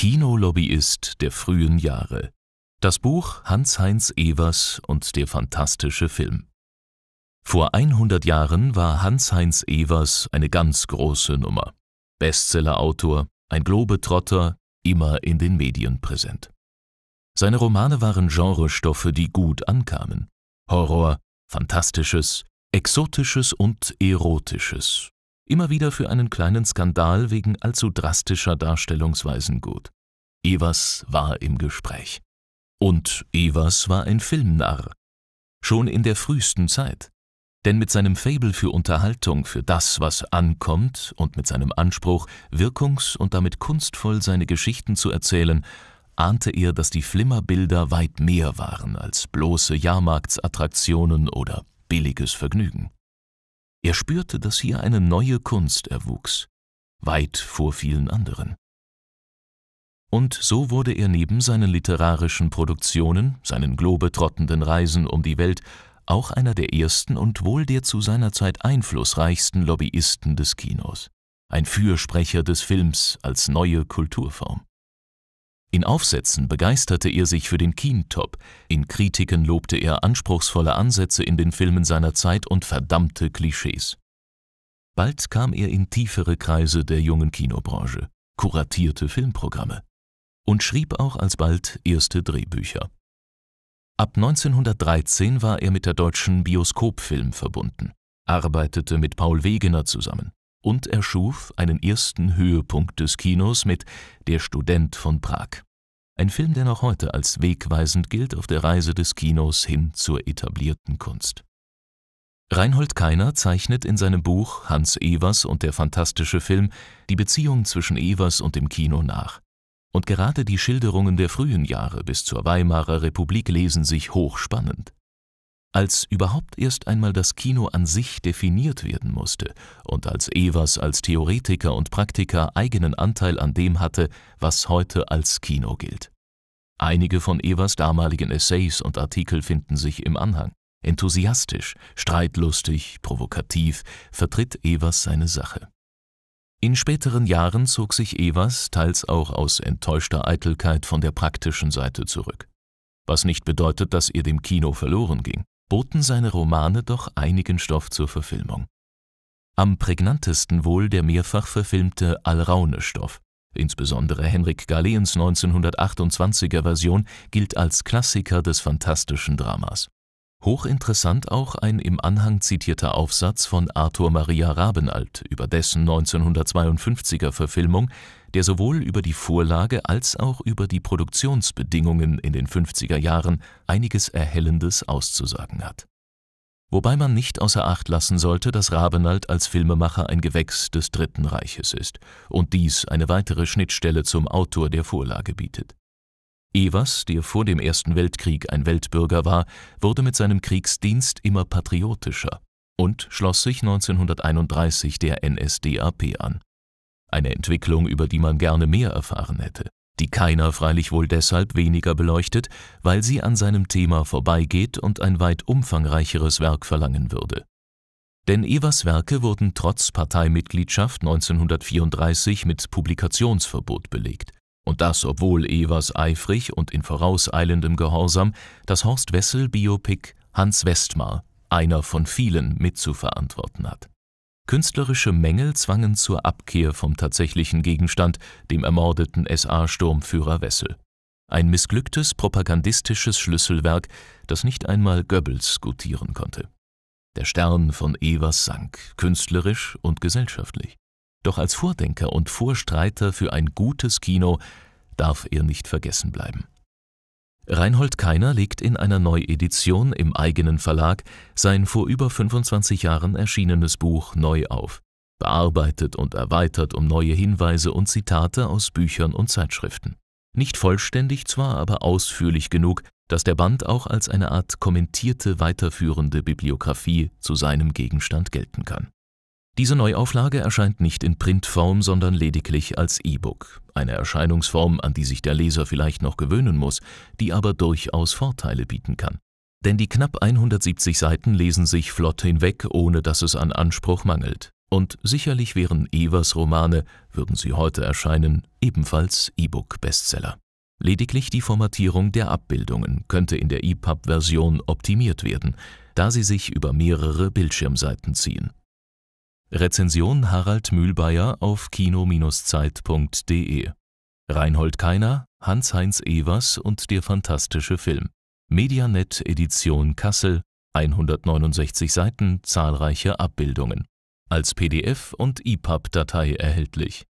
Kinolobbyist der frühen Jahre. Das Buch Hans-Heinz Evers und der fantastische Film. Vor 100 Jahren war Hans-Heinz Evers eine ganz große Nummer. Bestsellerautor, ein Globetrotter, immer in den Medien präsent. Seine Romane waren Genrestoffe, die gut ankamen. Horror, Fantastisches, Exotisches und Erotisches. Immer wieder für einen kleinen Skandal wegen allzu drastischer Darstellungsweisen gut. Evers war im Gespräch. Und Evers war ein Filmnarr. Schon in der frühesten Zeit. Denn mit seinem Fabel für Unterhaltung, für das, was ankommt, und mit seinem Anspruch, wirkungs- und damit kunstvoll seine Geschichten zu erzählen, ahnte er, dass die Flimmerbilder weit mehr waren als bloße Jahrmarktsattraktionen oder billiges Vergnügen. Er spürte, dass hier eine neue Kunst erwuchs, weit vor vielen anderen und so wurde er neben seinen literarischen Produktionen, seinen globetrottenden Reisen um die Welt, auch einer der ersten und wohl der zu seiner Zeit einflussreichsten Lobbyisten des Kinos, ein Fürsprecher des Films als neue Kulturform. In Aufsätzen begeisterte er sich für den Keentop, in Kritiken lobte er anspruchsvolle Ansätze in den Filmen seiner Zeit und verdammte Klischees. Bald kam er in tiefere Kreise der jungen Kinobranche, kuratierte Filmprogramme und schrieb auch alsbald erste Drehbücher. Ab 1913 war er mit der deutschen Bioskopfilm verbunden, arbeitete mit Paul Wegener zusammen und erschuf einen ersten Höhepunkt des Kinos mit Der Student von Prag. Ein Film, der noch heute als wegweisend gilt auf der Reise des Kinos hin zur etablierten Kunst. Reinhold Keiner zeichnet in seinem Buch Hans Evers und der fantastische Film die Beziehung zwischen Evers und dem Kino nach. Und gerade die Schilderungen der frühen Jahre bis zur Weimarer Republik lesen sich hochspannend. Als überhaupt erst einmal das Kino an sich definiert werden musste und als Evers als Theoretiker und Praktiker eigenen Anteil an dem hatte, was heute als Kino gilt. Einige von Evers damaligen Essays und Artikel finden sich im Anhang. Enthusiastisch, streitlustig, provokativ vertritt Evers seine Sache. In späteren Jahren zog sich Evers teils auch aus enttäuschter Eitelkeit von der praktischen Seite zurück. Was nicht bedeutet, dass ihr dem Kino verloren ging, boten seine Romane doch einigen Stoff zur Verfilmung. Am prägnantesten wohl der mehrfach verfilmte Alraune-Stoff, Insbesondere Henrik Galeens 1928er Version gilt als Klassiker des fantastischen Dramas. Hochinteressant auch ein im Anhang zitierter Aufsatz von Arthur Maria Rabenalt über dessen 1952er Verfilmung, der sowohl über die Vorlage als auch über die Produktionsbedingungen in den 50er Jahren einiges Erhellendes auszusagen hat. Wobei man nicht außer Acht lassen sollte, dass Rabenalt als Filmemacher ein Gewächs des Dritten Reiches ist und dies eine weitere Schnittstelle zum Autor der Vorlage bietet. Evers, der vor dem Ersten Weltkrieg ein Weltbürger war, wurde mit seinem Kriegsdienst immer patriotischer und schloss sich 1931 der NSDAP an. Eine Entwicklung, über die man gerne mehr erfahren hätte, die keiner freilich wohl deshalb weniger beleuchtet, weil sie an seinem Thema vorbeigeht und ein weit umfangreicheres Werk verlangen würde. Denn Evers Werke wurden trotz Parteimitgliedschaft 1934 mit Publikationsverbot belegt. Und das, obwohl Evers eifrig und in vorauseilendem Gehorsam das Horst Wessel Biopic Hans Westmar, einer von vielen, mitzuverantworten hat. Künstlerische Mängel zwangen zur Abkehr vom tatsächlichen Gegenstand, dem ermordeten SA-Sturmführer Wessel. Ein missglücktes propagandistisches Schlüsselwerk, das nicht einmal Goebbels gutieren konnte. Der Stern von Evers sank, künstlerisch und gesellschaftlich. Doch als Vordenker und Vorstreiter für ein gutes Kino darf er nicht vergessen bleiben. Reinhold Keiner legt in einer Neuedition im eigenen Verlag sein vor über 25 Jahren erschienenes Buch neu auf, bearbeitet und erweitert um neue Hinweise und Zitate aus Büchern und Zeitschriften. Nicht vollständig zwar, aber ausführlich genug, dass der Band auch als eine Art kommentierte weiterführende Bibliografie zu seinem Gegenstand gelten kann. Diese Neuauflage erscheint nicht in Printform, sondern lediglich als E-Book. Eine Erscheinungsform, an die sich der Leser vielleicht noch gewöhnen muss, die aber durchaus Vorteile bieten kann. Denn die knapp 170 Seiten lesen sich flott hinweg, ohne dass es an Anspruch mangelt. Und sicherlich wären Evers Romane, würden sie heute erscheinen, ebenfalls E-Book-Bestseller. Lediglich die Formatierung der Abbildungen könnte in der EPUB-Version optimiert werden, da sie sich über mehrere Bildschirmseiten ziehen. Rezension Harald Mühlbayer auf kino-zeit.de Reinhold Keiner, Hans-Heinz Evers und der fantastische Film. Medianet Edition Kassel, 169 Seiten, zahlreiche Abbildungen. Als PDF und EPUB-Datei erhältlich